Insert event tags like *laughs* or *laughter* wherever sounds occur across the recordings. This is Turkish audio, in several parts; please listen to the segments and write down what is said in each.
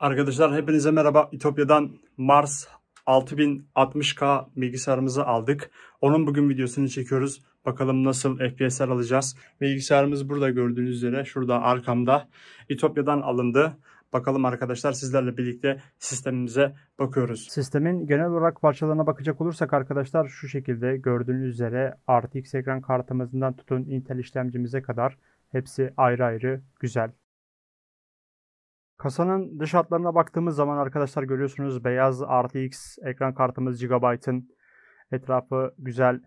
Arkadaşlar hepinize merhaba. İtopya'dan Mars 6060K bilgisayarımızı aldık. Onun bugün videosunu çekiyoruz. Bakalım nasıl FPS'ler alacağız. Bilgisayarımız burada gördüğünüz üzere şurada arkamda. İtopya'dan alındı. Bakalım arkadaşlar sizlerle birlikte sistemimize bakıyoruz. Sistemin genel olarak parçalarına bakacak olursak arkadaşlar şu şekilde gördüğünüz üzere RTX ekran kartımızdan tutun Intel işlemcimize kadar hepsi ayrı ayrı güzel Kasanın dış hatlarına baktığımız zaman arkadaşlar görüyorsunuz beyaz RTX ekran kartımız Gigabyte'ın etrafı güzel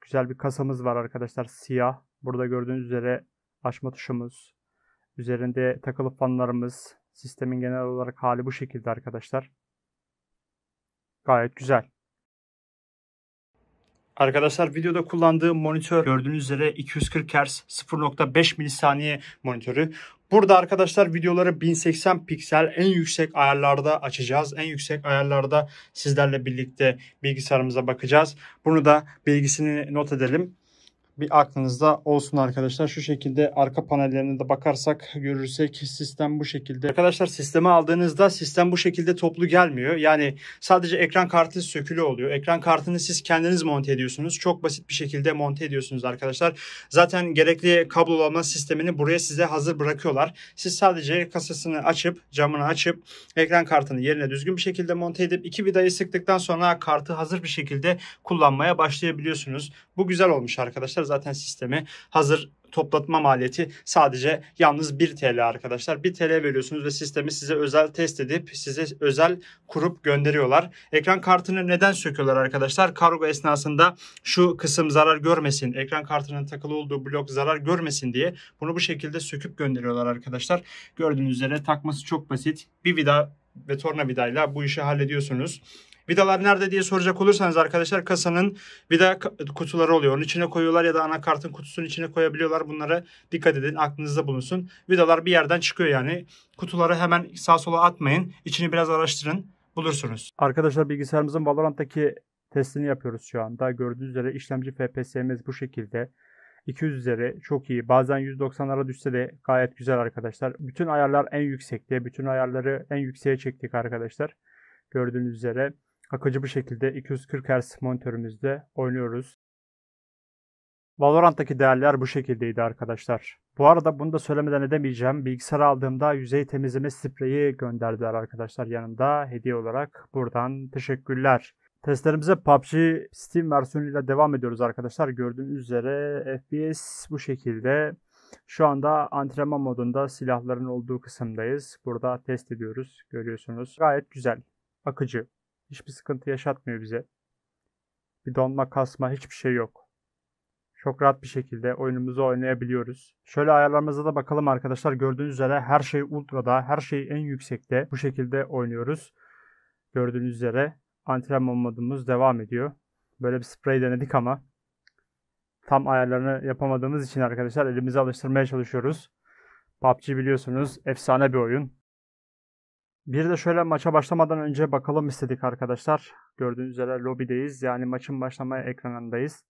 güzel bir kasamız var arkadaşlar siyah. Burada gördüğünüz üzere açma tuşumuz, üzerinde takılı fanlarımız, sistemin genel olarak hali bu şekilde arkadaşlar. Gayet güzel. Arkadaşlar videoda kullandığım monitör gördüğünüz üzere 240 Hz 0.5 milisaniye monitörü. Burada arkadaşlar videoları 1080 piksel en yüksek ayarlarda açacağız. En yüksek ayarlarda sizlerle birlikte bilgisayarımıza bakacağız. Bunu da bilgisini not edelim bir aklınızda olsun arkadaşlar. Şu şekilde arka panellerine de bakarsak görürsek sistem bu şekilde. Arkadaşlar sisteme aldığınızda sistem bu şekilde toplu gelmiyor. Yani sadece ekran kartı sökülü oluyor. Ekran kartını siz kendiniz monte ediyorsunuz. Çok basit bir şekilde monte ediyorsunuz arkadaşlar. Zaten gerekli kablolama sistemini buraya size hazır bırakıyorlar. Siz sadece kasasını açıp camını açıp ekran kartını yerine düzgün bir şekilde monte edip iki vidayı sıktıktan sonra kartı hazır bir şekilde kullanmaya başlayabiliyorsunuz. Bu güzel olmuş arkadaşlar zaten sistemi hazır toplatma maliyeti sadece yalnız 1 TL arkadaşlar. 1 TL veriyorsunuz ve sistemi size özel test edip size özel kurup gönderiyorlar. Ekran kartını neden söküyorlar arkadaşlar? Kargo esnasında şu kısım zarar görmesin. Ekran kartının takılı olduğu blok zarar görmesin diye bunu bu şekilde söküp gönderiyorlar arkadaşlar. Gördüğünüz üzere takması çok basit. Bir vida ve tornavidayla bu işi hallediyorsunuz. Vidalar nerede diye soracak olursanız arkadaşlar kasanın vida kutuları oluyor. Onun içine koyuyorlar ya da anakartın kutusunun içine koyabiliyorlar. Bunlara dikkat edin aklınızda bulunsun. Vidalar bir yerden çıkıyor yani. Kutuları hemen sağ sola atmayın. İçini biraz araştırın bulursunuz. Arkadaşlar bilgisayarımızın Valorant'taki testini yapıyoruz şu anda. Gördüğünüz üzere işlemci FPS'miz bu şekilde. 200 üzeri çok iyi. Bazen 190'lara düşse de gayet güzel arkadaşlar. Bütün ayarlar en yüksekte. Bütün ayarları en yükseğe çektik arkadaşlar. Gördüğünüz üzere akıcı bir şekilde 240 Hz monitörümüzde oynuyoruz. Valorant'taki değerler bu şekildeydi arkadaşlar. Bu arada bunu da söylemeden edemeyeceğim. Bilgisayar aldığımda yüzey temizleme spreyi gönderdiler arkadaşlar yanında hediye olarak. Buradan teşekkürler. Testlerimize PUBG Steam versiyonuyla devam ediyoruz arkadaşlar. Gördüğünüz üzere FPS bu şekilde. Şu anda antrenman modunda silahların olduğu kısımdayız. Burada test ediyoruz. Görüyorsunuz. Gayet güzel. Akıcı. Hiçbir sıkıntı yaşatmıyor bize. Bir donma kasma hiçbir şey yok. Çok rahat bir şekilde oyunumuzu oynayabiliyoruz. Şöyle ayarlarımıza da bakalım arkadaşlar. Gördüğünüz üzere her şey ultrada, her şey en yüksekte. Bu şekilde oynuyoruz. Gördüğünüz üzere antrenman modumuz devam ediyor. Böyle bir sprey denedik ama tam ayarlarını yapamadığımız için arkadaşlar elimizi alıştırmaya çalışıyoruz. PUBG biliyorsunuz efsane bir oyun. Bir de şöyle maça başlamadan önce bakalım istedik arkadaşlar. Gördüğünüz üzere lobideyiz. Yani maçın başlama ekranındayız.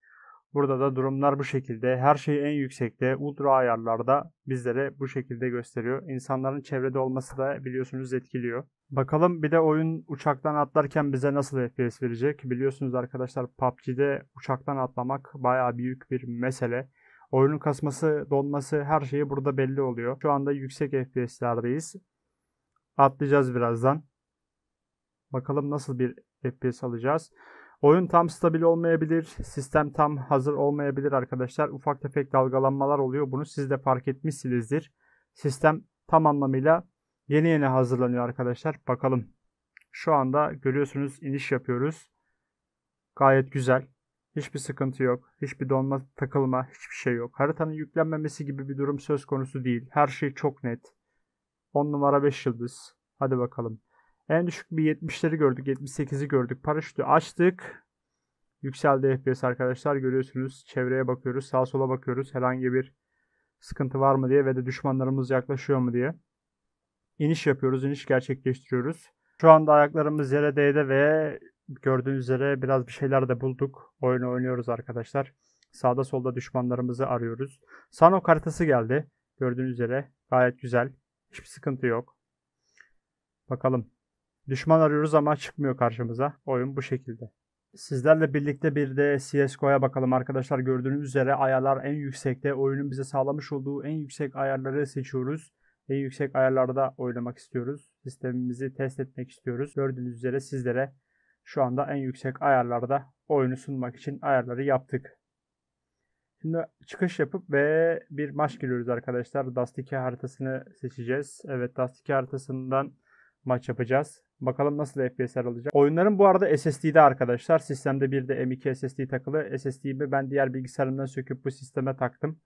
Burada da durumlar bu şekilde. Her şey en yüksekte, ultra ayarlarda bizlere bu şekilde gösteriyor. İnsanların çevrede olması da biliyorsunuz etkiliyor. Bakalım bir de oyun uçaktan atlarken bize nasıl FPS verecek? Biliyorsunuz arkadaşlar PUBG'de uçaktan atlamak baya büyük bir mesele. Oyunun kasması, donması her şeyi burada belli oluyor. Şu anda yüksek FPS'lerdeyiz. Atlayacağız birazdan. Bakalım nasıl bir FPS alacağız. Oyun tam stabil olmayabilir. Sistem tam hazır olmayabilir arkadaşlar. Ufak tefek dalgalanmalar oluyor. Bunu siz de fark etmişsinizdir. Sistem tam anlamıyla yeni yeni hazırlanıyor arkadaşlar. Bakalım. Şu anda görüyorsunuz iniş yapıyoruz. Gayet güzel. Hiçbir sıkıntı yok. Hiçbir donma, takılma, hiçbir şey yok. Haritanın yüklenmemesi gibi bir durum söz konusu değil. Her şey çok net. 10 numara 5 yıldız. Hadi bakalım. En düşük bir 70'leri gördük. 78'i gördük. Paraşütü açtık. Yükseldi FPS arkadaşlar. Görüyorsunuz. Çevreye bakıyoruz. Sağa sola bakıyoruz. Herhangi bir sıkıntı var mı diye ve de düşmanlarımız yaklaşıyor mu diye. İniş yapıyoruz. İniş gerçekleştiriyoruz. Şu anda ayaklarımız yere değdi ve gördüğünüz üzere biraz bir şeyler de bulduk. Oyunu oynuyoruz arkadaşlar. Sağda solda düşmanlarımızı arıyoruz. Sanok haritası geldi. Gördüğünüz üzere gayet güzel. Hiçbir sıkıntı yok. Bakalım. Düşman arıyoruz ama çıkmıyor karşımıza. Oyun bu şekilde. Sizlerle birlikte bir de CSGO'ya bakalım arkadaşlar. Gördüğünüz üzere ayarlar en yüksekte. Oyunun bize sağlamış olduğu en yüksek ayarları seçiyoruz. En yüksek ayarlarda oynamak istiyoruz. Sistemimizi test etmek istiyoruz. Gördüğünüz üzere sizlere şu anda en yüksek ayarlarda oyunu sunmak için ayarları yaptık. Şimdi çıkış yapıp ve bir maç giriyoruz arkadaşlar. Dust 2 haritasını seçeceğiz. Evet Dust 2 haritasından maç yapacağız. Bakalım nasıl FPS'ler alacak. Oyunların bu arada SSD'de arkadaşlar. Sistemde bir de M2 SSD takılı. SSD'mi ben diğer bilgisayarımdan söküp bu sisteme taktım.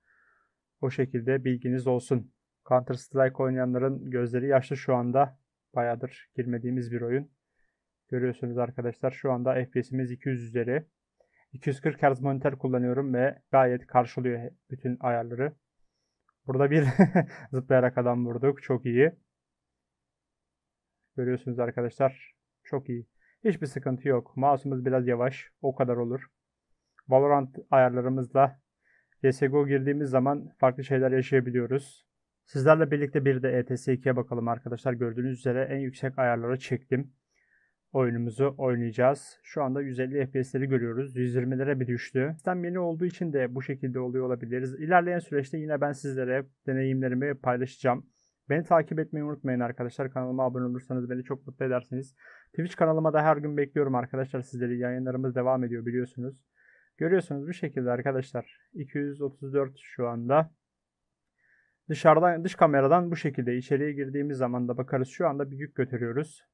O şekilde bilginiz olsun. Counter Strike oynayanların gözleri yaşlı şu anda. Bayağıdır girmediğimiz bir oyun. Görüyorsunuz arkadaşlar şu anda FPS'imiz 200 üzeri. 240 Hz monitör kullanıyorum ve gayet karşılıyor bütün ayarları. Burada bir *laughs* zıplayarak adam vurduk. Çok iyi. Görüyorsunuz arkadaşlar. Çok iyi. Hiçbir sıkıntı yok. Mouse'umuz biraz yavaş. O kadar olur. Valorant ayarlarımızla CSGO girdiğimiz zaman farklı şeyler yaşayabiliyoruz. Sizlerle birlikte bir de ETS2'ye bakalım arkadaşlar. Gördüğünüz üzere en yüksek ayarlara çektim. Oyunumuzu oynayacağız. Şu anda 150 FPS'leri görüyoruz. 120'lere bir düştü. Sistem yeni olduğu için de bu şekilde oluyor olabiliriz. İlerleyen süreçte yine ben sizlere deneyimlerimi paylaşacağım. Beni takip etmeyi unutmayın arkadaşlar. Kanalıma abone olursanız beni çok mutlu edersiniz. Twitch kanalıma da her gün bekliyorum arkadaşlar sizleri. Yayınlarımız devam ediyor biliyorsunuz. Görüyorsunuz bu şekilde arkadaşlar. 234 şu anda. Dışarıdan, dış kameradan bu şekilde içeriye girdiğimiz zaman da bakarız. Şu anda bir yük götürüyoruz.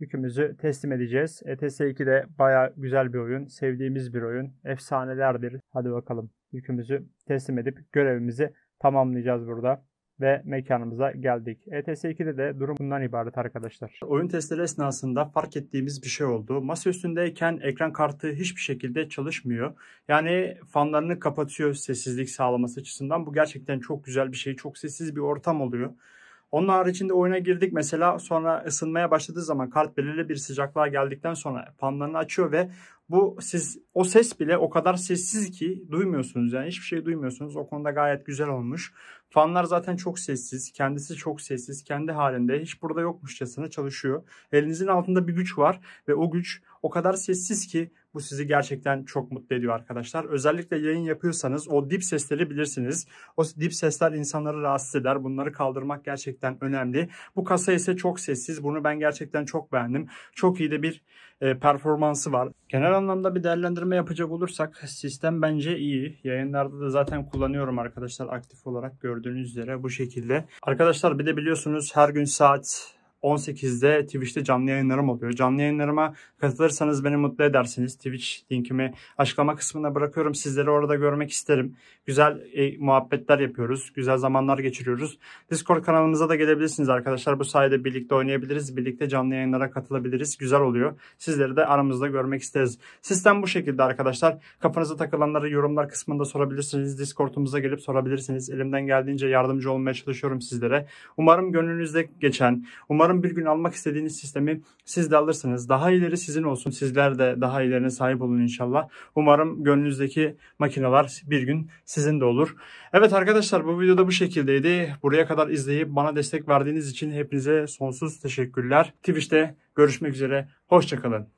Yükümüzü teslim edeceğiz. ETS 2 de baya güzel bir oyun. Sevdiğimiz bir oyun. Efsanelerdir. Hadi bakalım yükümüzü teslim edip görevimizi tamamlayacağız burada ve mekanımıza geldik. ETS2'de de durum bundan ibaret arkadaşlar. Oyun testleri esnasında fark ettiğimiz bir şey oldu. Masa üstündeyken ekran kartı hiçbir şekilde çalışmıyor. Yani fanlarını kapatıyor sessizlik sağlaması açısından. Bu gerçekten çok güzel bir şey. Çok sessiz bir ortam oluyor. Onun haricinde oyuna girdik mesela sonra ısınmaya başladığı zaman kart belirli bir sıcaklığa geldikten sonra fanlarını açıyor ve bu siz o ses bile o kadar sessiz ki duymuyorsunuz yani hiçbir şey duymuyorsunuz. O konuda gayet güzel olmuş. Fanlar zaten çok sessiz. Kendisi çok sessiz. Kendi halinde hiç burada yokmuşçasına çalışıyor. Elinizin altında bir güç var ve o güç o kadar sessiz ki bu sizi gerçekten çok mutlu ediyor arkadaşlar. Özellikle yayın yapıyorsanız o dip sesleri bilirsiniz. O dip sesler insanları rahatsız eder. Bunları kaldırmak gerçekten önemli. Bu kasa ise çok sessiz. Bunu ben gerçekten çok beğendim. Çok iyi de bir e, performansı var. Genel anlamda bir değerlendirme yapacak olursak sistem bence iyi. Yayınlarda da zaten kullanıyorum arkadaşlar aktif olarak gördüğünüz gördüğünüz üzere bu şekilde. Arkadaşlar bir de biliyorsunuz her gün saat 18'de Twitch'te canlı yayınlarım oluyor. Canlı yayınlarıma katılırsanız beni mutlu edersiniz. Twitch linkimi açıklama kısmına bırakıyorum. Sizleri orada görmek isterim. Güzel e, muhabbetler yapıyoruz. Güzel zamanlar geçiriyoruz. Discord kanalımıza da gelebilirsiniz arkadaşlar. Bu sayede birlikte oynayabiliriz. Birlikte canlı yayınlara katılabiliriz. Güzel oluyor. Sizleri de aramızda görmek isteriz. Sistem bu şekilde arkadaşlar. Kafanıza takılanları yorumlar kısmında sorabilirsiniz. Discord'umuza gelip sorabilirsiniz. Elimden geldiğince yardımcı olmaya çalışıyorum sizlere. Umarım gönlünüzde geçen, umarım Umarım bir gün almak istediğiniz sistemi siz de alırsınız. Daha ileri sizin olsun. Sizler de daha ilerine sahip olun inşallah. Umarım gönlünüzdeki makineler bir gün sizin de olur. Evet arkadaşlar bu videoda bu şekildeydi. Buraya kadar izleyip bana destek verdiğiniz için hepinize sonsuz teşekkürler. Twitch'te görüşmek üzere. Hoşçakalın.